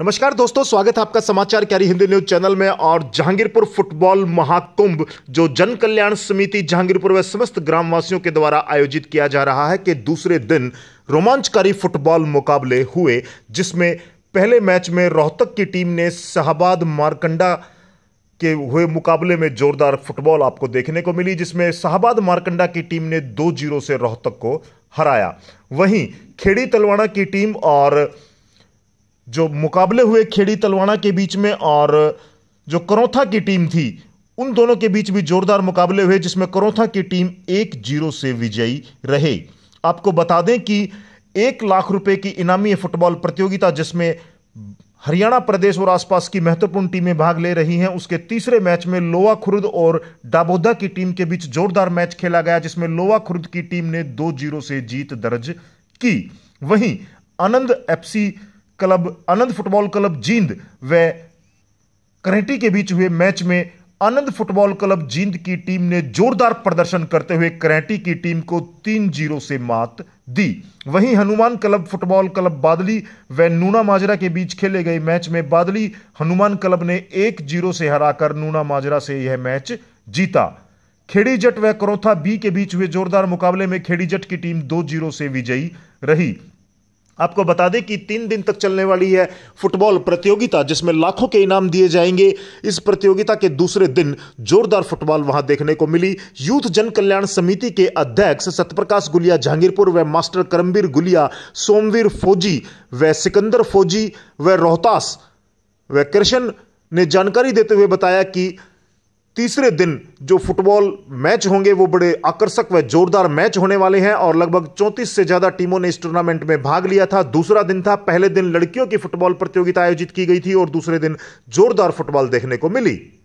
नमस्कार दोस्तों स्वागत है आपका समाचार कैरी हिंदी न्यूज चैनल में और जहांगीरपुर फुटबॉल महाकुंभ जो जन कल्याण समिति जहांगीरपुर व समस्त ग्रामवासियों के द्वारा आयोजित किया जा रहा है कि दूसरे दिन रोमांचकारी फुटबॉल मुकाबले हुए जिसमें पहले मैच में रोहतक की टीम ने शहबाद मारकंडा के हुए मुकाबले में जोरदार फुटबॉल आपको देखने को मिली जिसमें शाहबाद मारकंडा की टीम ने दो जीरो से रोहतक को हराया वहीं खेड़ी तलवाड़ा की टीम और जो मुकाबले हुए खेड़ी तलवाणा के बीच में और जो करोथा की टीम थी उन दोनों के बीच भी जोरदार मुकाबले हुए जिसमें करोथा की टीम एक जीरो से विजयी रहे आपको बता दें कि एक लाख रुपए की इनामी फुटबॉल प्रतियोगिता जिसमें हरियाणा प्रदेश और आसपास की महत्वपूर्ण टीमें भाग ले रही हैं उसके तीसरे मैच में लोवा खुर्द और डाबोदा की टीम के बीच जोरदार मैच खेला गया जिसमें लोवा खुर्द की टीम ने दो जीरो से जीत दर्ज की वहीं Anand FC club Anand football club Jind व करेटी के बीच हुए मैच में आनंद फुटबॉल क्लब जींद की टीम ने जोरदार प्रदर्शन करते हुए करेटी की टीम को तीन जीरो से मात दी वहीं Hanuman club football club Badli व नूना माजरा के बीच खेले गए मैच में बादली हनुमान क्लब ने एक जीरो से हराकर नूना माजरा से यह मैच जीता खेड़ी जट व करोथा बी के बीच हुए जोरदार मुकाबले में खेड़ी जट की टीम दो जीरो से विजयी रही आपको बता दें कि तीन दिन तक चलने वाली है फुटबॉल प्रतियोगिता जिसमें लाखों के इनाम दिए जाएंगे इस प्रतियोगिता के दूसरे दिन जोरदार फुटबॉल वहां देखने को मिली यूथ जन कल्याण समिति के अध्यक्ष सतप्रकाश गुलिया जहांगीरपुर व मास्टर करमबीर गुलिया सोमवीर फौजी व सिकंदर फौजी व रोहतास व कृष्ण ने जानकारी देते हुए बताया कि तीसरे दिन जो फुटबॉल मैच होंगे वो बड़े आकर्षक व जोरदार मैच होने वाले हैं और लगभग 34 से ज्यादा टीमों ने इस टूर्नामेंट में भाग लिया था दूसरा दिन था पहले दिन लड़कियों की फुटबॉल प्रतियोगिता आयोजित की गई थी और दूसरे दिन जोरदार फुटबॉल देखने को मिली